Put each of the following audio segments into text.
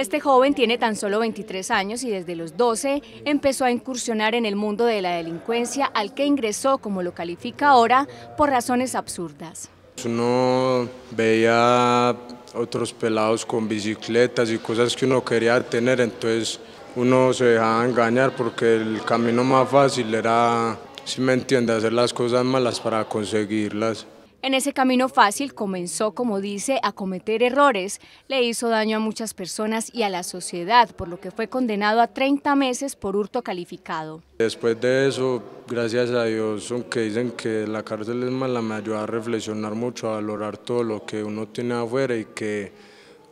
Este joven tiene tan solo 23 años y desde los 12 empezó a incursionar en el mundo de la delincuencia al que ingresó, como lo califica ahora, por razones absurdas. Pues uno veía otros pelados con bicicletas y cosas que uno quería tener, entonces uno se dejaba engañar porque el camino más fácil era, si me entiende, hacer las cosas malas para conseguirlas. En ese camino fácil comenzó, como dice, a cometer errores. Le hizo daño a muchas personas y a la sociedad, por lo que fue condenado a 30 meses por hurto calificado. Después de eso, gracias a Dios, aunque dicen que la cárcel es mala, me ayudó a reflexionar mucho, a valorar todo lo que uno tiene afuera y que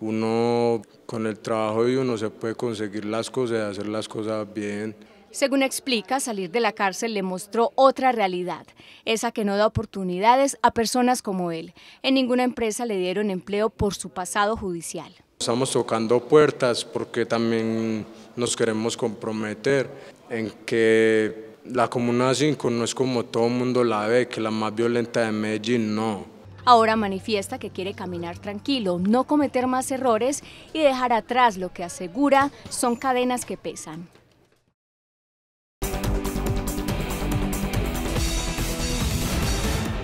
uno con el trabajo de uno se puede conseguir las cosas y hacer las cosas bien. Según explica, salir de la cárcel le mostró otra realidad, esa que no da oportunidades a personas como él. En ninguna empresa le dieron empleo por su pasado judicial. Estamos tocando puertas porque también nos queremos comprometer en que la Comuna 5 no es como todo el mundo la ve, que la más violenta de Medellín no. Ahora manifiesta que quiere caminar tranquilo, no cometer más errores y dejar atrás lo que asegura son cadenas que pesan.